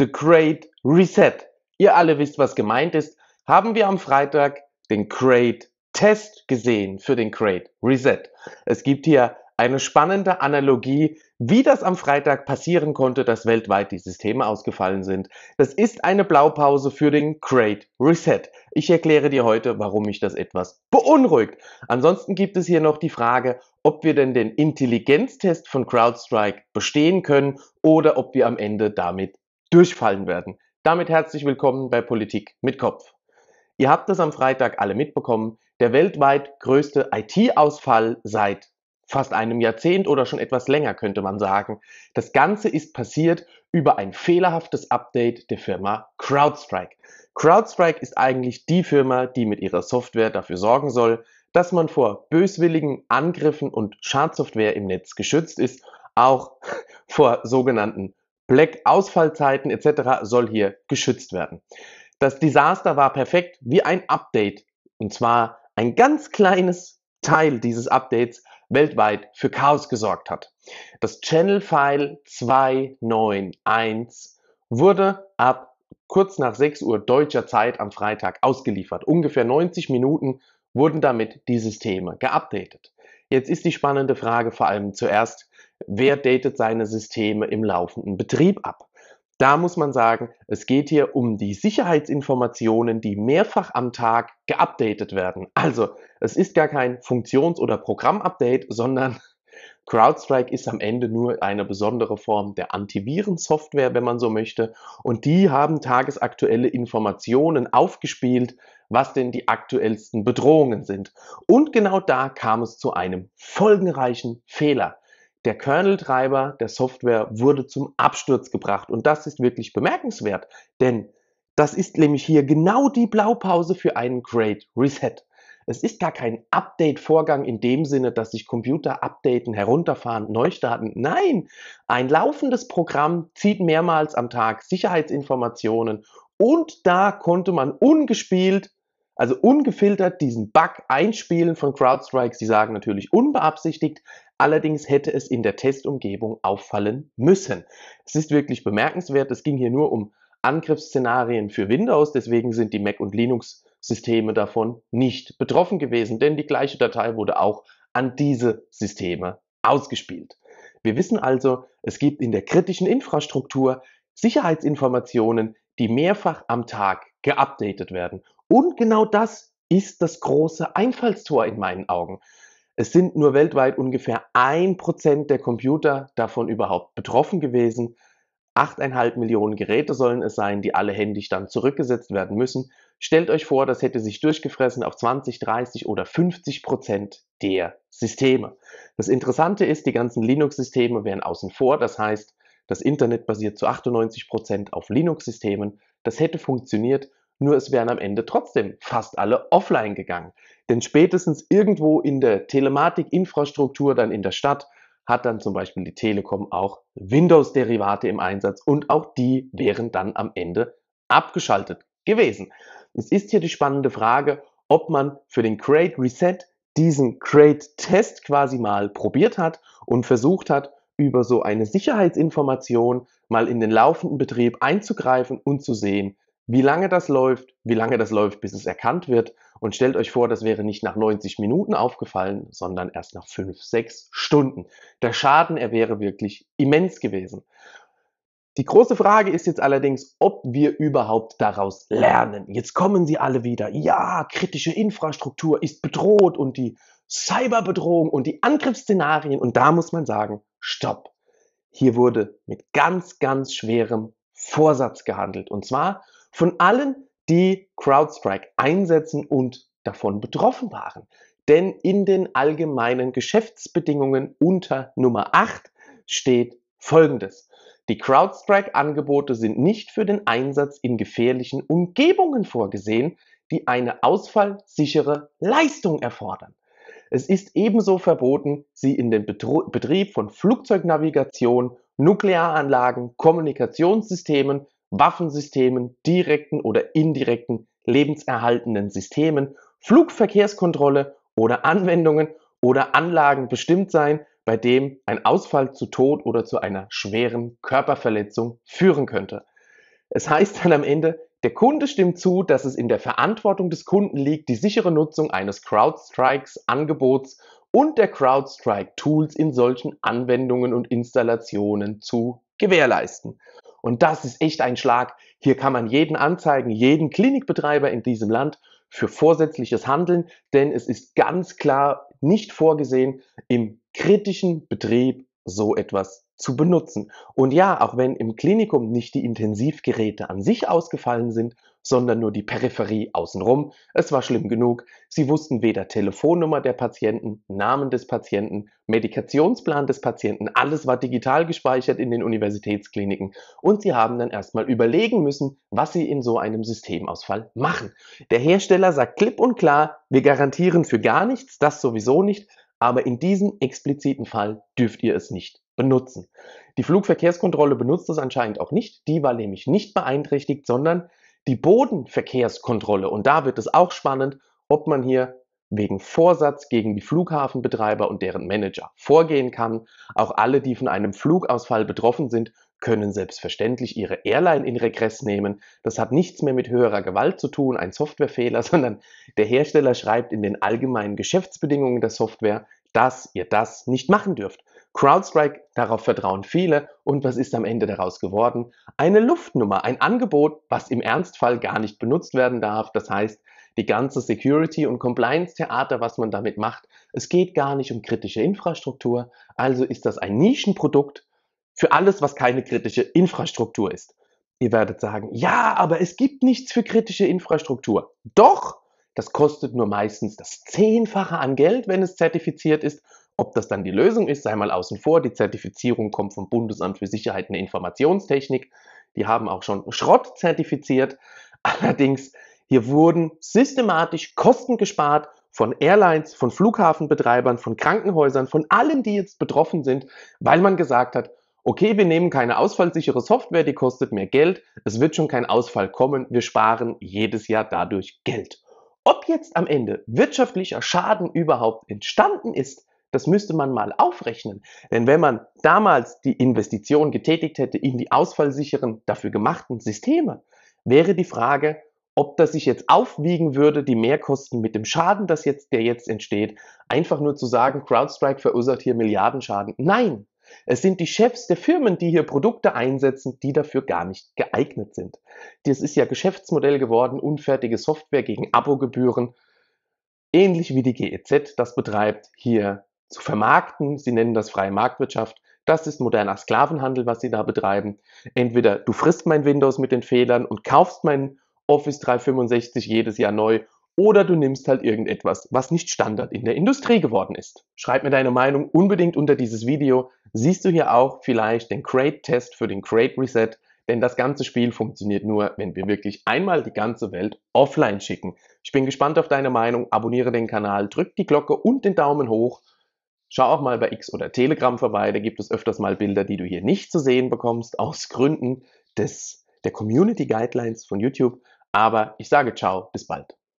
The Great Reset. Ihr alle wisst, was gemeint ist. Haben wir am Freitag den Great Test gesehen für den Great Reset. Es gibt hier eine spannende Analogie, wie das am Freitag passieren konnte, dass weltweit die Systeme ausgefallen sind. Das ist eine Blaupause für den Great Reset. Ich erkläre dir heute, warum mich das etwas beunruhigt. Ansonsten gibt es hier noch die Frage, ob wir denn den Intelligenztest von CrowdStrike bestehen können oder ob wir am Ende damit durchfallen werden. Damit herzlich willkommen bei Politik mit Kopf. Ihr habt es am Freitag alle mitbekommen, der weltweit größte IT-Ausfall seit fast einem Jahrzehnt oder schon etwas länger könnte man sagen. Das Ganze ist passiert über ein fehlerhaftes Update der Firma CrowdStrike. CrowdStrike ist eigentlich die Firma, die mit ihrer Software dafür sorgen soll, dass man vor böswilligen Angriffen und Schadsoftware im Netz geschützt ist, auch vor sogenannten black ausfallzeiten etc. soll hier geschützt werden. Das Desaster war perfekt wie ein Update und zwar ein ganz kleines Teil dieses Updates weltweit für Chaos gesorgt hat. Das Channel File 291 wurde ab kurz nach 6 Uhr deutscher Zeit am Freitag ausgeliefert. Ungefähr 90 Minuten wurden damit die Systeme geupdatet. Jetzt ist die spannende Frage vor allem zuerst, wer datet seine Systeme im laufenden Betrieb ab? Da muss man sagen, es geht hier um die Sicherheitsinformationen, die mehrfach am Tag geupdatet werden. Also es ist gar kein Funktions- oder Programmupdate, sondern CrowdStrike ist am Ende nur eine besondere Form der Antivirensoftware, wenn man so möchte. Und die haben tagesaktuelle Informationen aufgespielt, was denn die aktuellsten Bedrohungen sind. Und genau da kam es zu einem folgenreichen Fehler. Der Kernel-Treiber der Software wurde zum Absturz gebracht und das ist wirklich bemerkenswert, denn das ist nämlich hier genau die Blaupause für einen Great Reset. Es ist gar kein Update-Vorgang in dem Sinne, dass sich Computer updaten, herunterfahren, neu starten. Nein, ein laufendes Programm zieht mehrmals am Tag Sicherheitsinformationen und da konnte man ungespielt, also ungefiltert diesen Bug einspielen von CrowdStrike. Sie sagen natürlich unbeabsichtigt, Allerdings hätte es in der Testumgebung auffallen müssen. Es ist wirklich bemerkenswert. Es ging hier nur um Angriffsszenarien für Windows. Deswegen sind die Mac- und Linux-Systeme davon nicht betroffen gewesen, denn die gleiche Datei wurde auch an diese Systeme ausgespielt. Wir wissen also, es gibt in der kritischen Infrastruktur Sicherheitsinformationen, die mehrfach am Tag geupdatet werden. Und genau das ist das große Einfallstor in meinen Augen. Es sind nur weltweit ungefähr 1% der Computer davon überhaupt betroffen gewesen. 8,5 Millionen Geräte sollen es sein, die alle händisch dann zurückgesetzt werden müssen. Stellt euch vor, das hätte sich durchgefressen auf 20, 30 oder 50 Prozent der Systeme. Das Interessante ist, die ganzen Linux-Systeme wären außen vor. Das heißt, das Internet basiert zu 98 Prozent auf Linux-Systemen. Das hätte funktioniert, nur es wären am Ende trotzdem fast alle offline gegangen. Denn spätestens irgendwo in der Telematikinfrastruktur, dann in der Stadt, hat dann zum Beispiel die Telekom auch Windows-Derivate im Einsatz und auch die wären dann am Ende abgeschaltet gewesen. Es ist hier die spannende Frage, ob man für den Great Reset diesen Great Test quasi mal probiert hat und versucht hat, über so eine Sicherheitsinformation mal in den laufenden Betrieb einzugreifen und zu sehen, wie lange das läuft, wie lange das läuft, bis es erkannt wird. Und stellt euch vor, das wäre nicht nach 90 Minuten aufgefallen, sondern erst nach 5, 6 Stunden. Der Schaden, er wäre wirklich immens gewesen. Die große Frage ist jetzt allerdings, ob wir überhaupt daraus lernen. Jetzt kommen sie alle wieder. Ja, kritische Infrastruktur ist bedroht und die Cyberbedrohung und die Angriffsszenarien. Und da muss man sagen, stopp. Hier wurde mit ganz, ganz schwerem Vorsatz gehandelt. Und zwar von allen, die CrowdStrike einsetzen und davon betroffen waren. Denn in den allgemeinen Geschäftsbedingungen unter Nummer 8 steht Folgendes. Die CrowdStrike-Angebote sind nicht für den Einsatz in gefährlichen Umgebungen vorgesehen, die eine ausfallsichere Leistung erfordern. Es ist ebenso verboten, sie in den Betrieb von Flugzeugnavigation, Nuklearanlagen, Kommunikationssystemen, Waffensystemen, direkten oder indirekten lebenserhaltenden Systemen, Flugverkehrskontrolle oder Anwendungen oder Anlagen bestimmt sein, bei dem ein Ausfall zu Tod oder zu einer schweren Körperverletzung führen könnte. Es heißt dann am Ende, der Kunde stimmt zu, dass es in der Verantwortung des Kunden liegt, die sichere Nutzung eines CrowdStrikes-Angebots und der CrowdStrike-Tools in solchen Anwendungen und Installationen zu gewährleisten. Und das ist echt ein Schlag. Hier kann man jeden anzeigen, jeden Klinikbetreiber in diesem Land für vorsätzliches Handeln, denn es ist ganz klar nicht vorgesehen, im kritischen Betrieb so etwas zu benutzen. Und ja, auch wenn im Klinikum nicht die Intensivgeräte an sich ausgefallen sind, sondern nur die Peripherie außenrum. Es war schlimm genug. Sie wussten weder Telefonnummer der Patienten, Namen des Patienten, Medikationsplan des Patienten. Alles war digital gespeichert in den Universitätskliniken. Und sie haben dann erstmal überlegen müssen, was sie in so einem Systemausfall machen. Der Hersteller sagt klipp und klar, wir garantieren für gar nichts, das sowieso nicht. Aber in diesem expliziten Fall dürft ihr es nicht benutzen. Die Flugverkehrskontrolle benutzt es anscheinend auch nicht. Die war nämlich nicht beeinträchtigt, sondern die Bodenverkehrskontrolle, und da wird es auch spannend, ob man hier wegen Vorsatz gegen die Flughafenbetreiber und deren Manager vorgehen kann. Auch alle, die von einem Flugausfall betroffen sind, können selbstverständlich ihre Airline in Regress nehmen. Das hat nichts mehr mit höherer Gewalt zu tun, ein Softwarefehler, sondern der Hersteller schreibt in den allgemeinen Geschäftsbedingungen der Software, dass ihr das nicht machen dürft. CrowdStrike, darauf vertrauen viele und was ist am Ende daraus geworden? Eine Luftnummer, ein Angebot, was im Ernstfall gar nicht benutzt werden darf. Das heißt, die ganze Security- und Compliance-Theater, was man damit macht, es geht gar nicht um kritische Infrastruktur. Also ist das ein Nischenprodukt für alles, was keine kritische Infrastruktur ist. Ihr werdet sagen, ja, aber es gibt nichts für kritische Infrastruktur. Doch, das kostet nur meistens das Zehnfache an Geld, wenn es zertifiziert ist ob das dann die Lösung ist, sei mal außen vor. Die Zertifizierung kommt vom Bundesamt für Sicherheit und Informationstechnik. Die haben auch schon Schrott zertifiziert. Allerdings, hier wurden systematisch Kosten gespart von Airlines, von Flughafenbetreibern, von Krankenhäusern, von allen, die jetzt betroffen sind, weil man gesagt hat, okay, wir nehmen keine ausfallsichere Software, die kostet mehr Geld, es wird schon kein Ausfall kommen, wir sparen jedes Jahr dadurch Geld. Ob jetzt am Ende wirtschaftlicher Schaden überhaupt entstanden ist, das müsste man mal aufrechnen. Denn wenn man damals die Investition getätigt hätte in die ausfallsicheren, dafür gemachten Systeme, wäre die Frage, ob das sich jetzt aufwiegen würde, die Mehrkosten mit dem Schaden, das jetzt, der jetzt entsteht, einfach nur zu sagen, CrowdStrike verursacht hier Milliardenschaden. Nein, es sind die Chefs der Firmen, die hier Produkte einsetzen, die dafür gar nicht geeignet sind. Das ist ja Geschäftsmodell geworden, unfertige Software gegen Abogebühren, ähnlich wie die GEZ das betreibt, hier zu vermarkten. Sie nennen das freie Marktwirtschaft. Das ist moderner Sklavenhandel, was sie da betreiben. Entweder du frisst mein Windows mit den Fehlern und kaufst mein Office 365 jedes Jahr neu oder du nimmst halt irgendetwas, was nicht Standard in der Industrie geworden ist. Schreib mir deine Meinung unbedingt unter dieses Video. Siehst du hier auch vielleicht den Crate-Test für den Crate-Reset? Denn das ganze Spiel funktioniert nur, wenn wir wirklich einmal die ganze Welt offline schicken. Ich bin gespannt auf deine Meinung. Abonniere den Kanal, drück die Glocke und den Daumen hoch. Schau auch mal bei X oder Telegram vorbei, da gibt es öfters mal Bilder, die du hier nicht zu sehen bekommst, aus Gründen des, der Community Guidelines von YouTube. Aber ich sage ciao, bis bald.